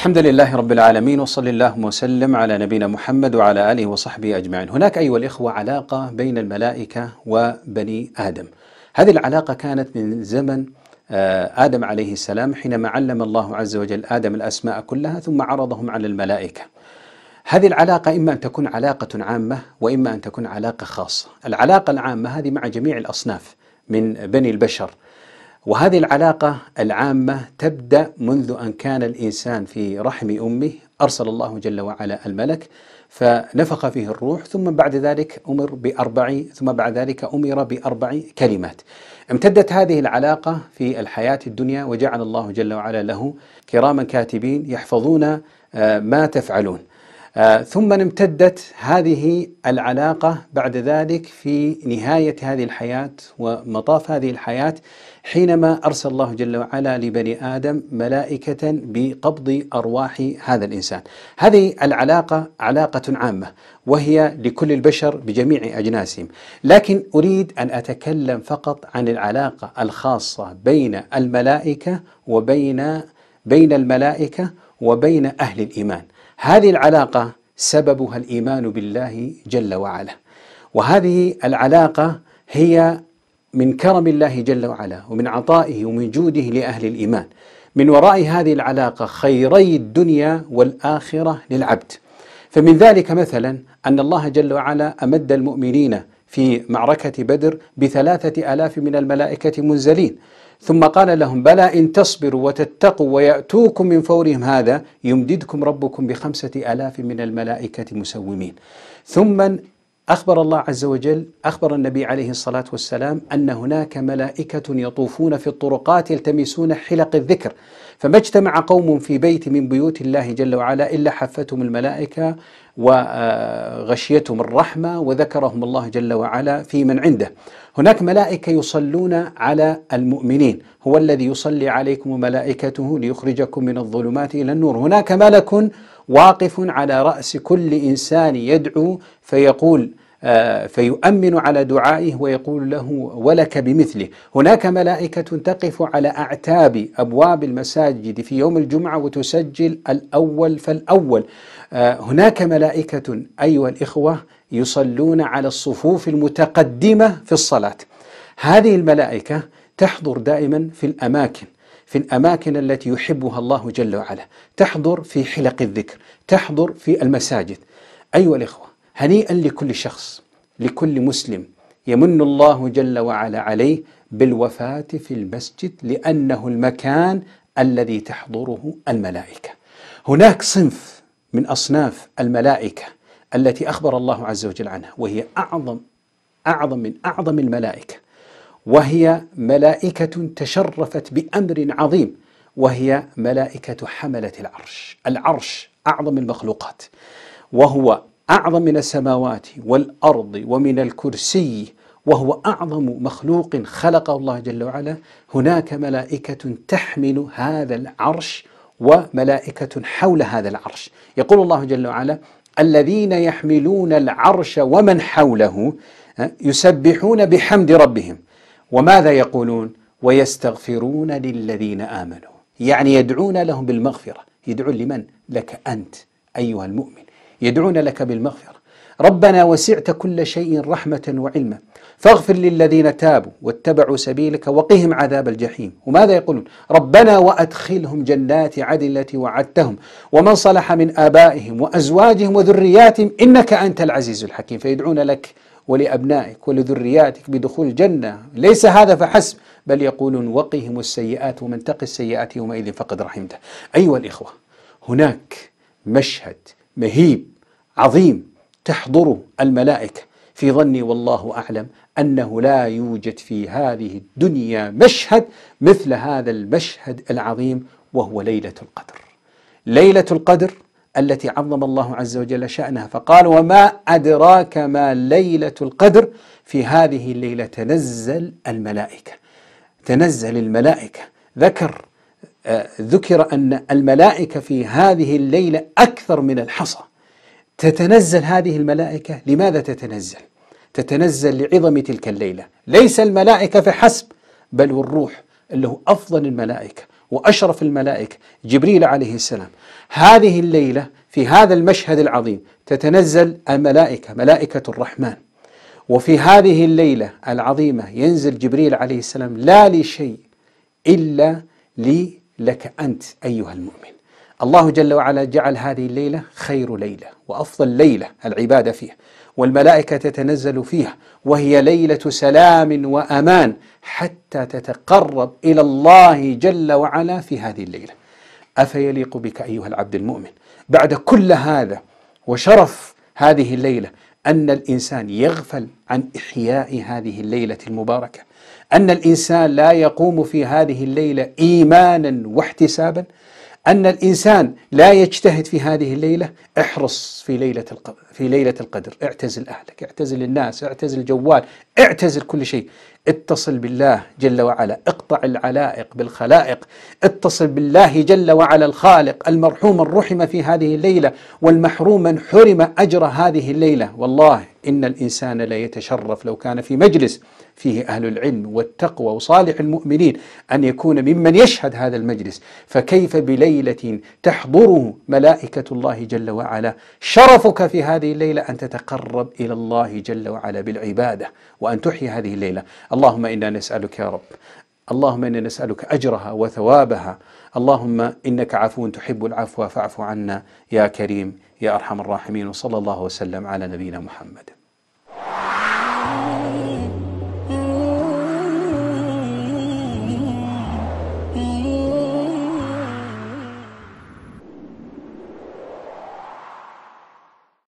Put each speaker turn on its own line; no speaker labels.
الحمد لله رب العالمين وصلى الله وسلم على نبينا محمد وعلى اله وصحبه اجمعين. هناك ايها الاخوه علاقه بين الملائكه وبني ادم. هذه العلاقه كانت من زمن ادم عليه السلام حينما علم الله عز وجل ادم الاسماء كلها ثم عرضهم على الملائكه. هذه العلاقة إما أن تكون علاقة عامة وإما أن تكون علاقة خاصة. العلاقة العامة هذه مع جميع الأصناف من بني البشر وهذه العلاقة العامة تبدأ منذ أن كان الإنسان في رحم أمه أرسل الله جل وعلا الملك فنفخ فيه الروح ثم بعد ذلك أمر بأربع ثم بعد ذلك أمر بأربع كلمات امتدت هذه العلاقة في الحياة الدنيا وجعل الله جل وعلا له كراما كاتبين يحفظون آه، ما تفعلون آه، ثم امتدت هذه العلاقة بعد ذلك في نهاية هذه الحياة ومطاف هذه الحياة حينما أرسل الله جل وعلا لبني آدم ملائكة بقبض أرواح هذا الإنسان هذه العلاقة علاقة عامة وهي لكل البشر بجميع أجناسهم لكن أريد أن أتكلم فقط عن العلاقة الخاصة بين الملائكة وبين بين الملائكة وبين أهل الإيمان هذه العلاقة سببها الإيمان بالله جل وعلا وهذه العلاقة هي من كرم الله جل وعلا ومن عطائه ومن جوده لأهل الإيمان من وراء هذه العلاقة خيري الدنيا والآخرة للعبد فمن ذلك مثلا أن الله جل وعلا أمد المؤمنين في معركة بدر بثلاثة آلاف من الملائكة منزلين ثم قال لهم بلى إن تصبروا وتتقوا ويأتوكم من فورهم هذا يمددكم ربكم بخمسة آلاف من الملائكة مسومين ثم أخبر الله عز وجل أخبر النبي عليه الصلاة والسلام أن هناك ملائكة يطوفون في الطرقات يلتمسون حلق الذكر فما اجتمع قوم في بيت من بيوت الله جل وعلا إلا حفتهم الملائكة وغشيتهم الرحمة وذكرهم الله جل وعلا في من عنده هناك ملائكة يصلون على المؤمنين هو الذي يصلي عليكم وملائكته ليخرجكم من الظلمات إلى النور هناك ملك واقف على رأس كل إنسان يدعو فيقول آه، فيؤمن على دعائه ويقول له ولك بمثله هناك ملائكة تقف على أعتاب أبواب المساجد في يوم الجمعة وتسجل الأول فالأول آه، هناك ملائكة أيها الإخوة يصلون على الصفوف المتقدمة في الصلاة هذه الملائكة تحضر دائما في الأماكن في الأماكن التي يحبها الله جل وعلا تحضر في حلق الذكر تحضر في المساجد أيها الإخوة هنيئا لكل شخص لكل مسلم يمن الله جل وعلا عليه بالوفاة في المسجد لأنه المكان الذي تحضره الملائكة هناك صنف من أصناف الملائكة التي أخبر الله عز وجل عنها وهي أعظم أعظم من أعظم الملائكة وهي ملائكة تشرفت بأمر عظيم وهي ملائكة حملة العرش العرش أعظم المخلوقات وهو اعظم من السماوات والارض ومن الكرسي وهو اعظم مخلوق خلقه الله جل وعلا هناك ملائكه تحمل هذا العرش وملائكه حول هذا العرش يقول الله جل وعلا الذين يحملون العرش ومن حوله آه، يسبحون بحمد ربهم وماذا يقولون ويستغفرون للذين امنوا يعني يدعون لهم بالمغفره يدعون لمن لك انت ايها المؤمن يدعون لك بالمغفرة ربنا وسعت كل شيء رحمة وعلما فاغفر للذين تابوا واتبعوا سبيلك وقهم عذاب الجحيم وماذا يقولون ربنا وأدخلهم جنات عدن التي وعدتهم ومن صلح من آبائهم وأزواجهم وذرياتهم إنك أنت العزيز الحكيم فيدعون لك ولأبنائك ولذرياتك بدخول الجنة ليس هذا فحسب بل يقولون وقهم السيئات ومن تقي السيئات يومئذ فقد رحمته أيها الإخوة هناك مشهد مهيب عظيم تحضره الملائكه في ظني والله اعلم انه لا يوجد في هذه الدنيا مشهد مثل هذا المشهد العظيم وهو ليله القدر. ليله القدر التي عظم الله عز وجل شأنها فقال وما أدراك ما ليلة القدر في هذه الليلة تنزل الملائكة تنزل الملائكة ذكر آه، ذكر أن الملائكة في هذه الليلة أكثر من الحصى تتنزل هذه الملائكة لماذا تتنزل؟ تتنزل لعظم تلك الليلة ليس الملائكة فحسب بل والروح اللي هو أفضل الملائكة وأشرف الملائكة جبريل عليه السلام هذه الليلة في هذا المشهد العظيم تتنزل الملائكة ملائكة الرحمن وفي هذه الليلة العظيمة ينزل جبريل عليه السلام لا لشيء إلا لي لك أنت أيها المؤمن الله جل وعلا جعل هذه الليلة خير ليلة وأفضل ليلة العبادة فيها والملائكة تتنزل فيها وهي ليلة سلام وأمان حتى تتقرب إلى الله جل وعلا في هذه الليلة أفيليق بك أيها العبد المؤمن بعد كل هذا وشرف هذه الليلة أن الإنسان يغفل عن إحياء هذه الليلة المباركة أن الإنسان لا يقوم في هذه الليلة إيمانا واحتسابا أن الإنسان لا يجتهد في هذه الليلة احرص في ليلة في ليلة القدر اعتزل أهلك اعتزل الناس اعتزل الجوال اعتزل كل شيء اتصل بالله جل وعلا اقطع العلائق بالخلائق اتصل بالله جل وعلا الخالق المرحوم الرحم في هذه الليلة والمحروم من حرم أجر هذه الليلة والله إن الإنسان لا يتشرف لو كان في مجلس فيه أهل العلم والتقوى وصالح المؤمنين أن يكون ممن يشهد هذا المجلس فكيف بليلة تحضره ملائكة الله جل وعلا شرفك في هذه الليلة أن تتقرب إلى الله جل وعلا بالعبادة وأن تحيي هذه الليلة اللهم إنا نسألك يا رب اللهم انا نسالك اجرها وثوابها اللهم انك عفو تحب العفو فاعف عنا يا كريم يا أرحم الراحمين وصلى الله وسلم على نبينا محمد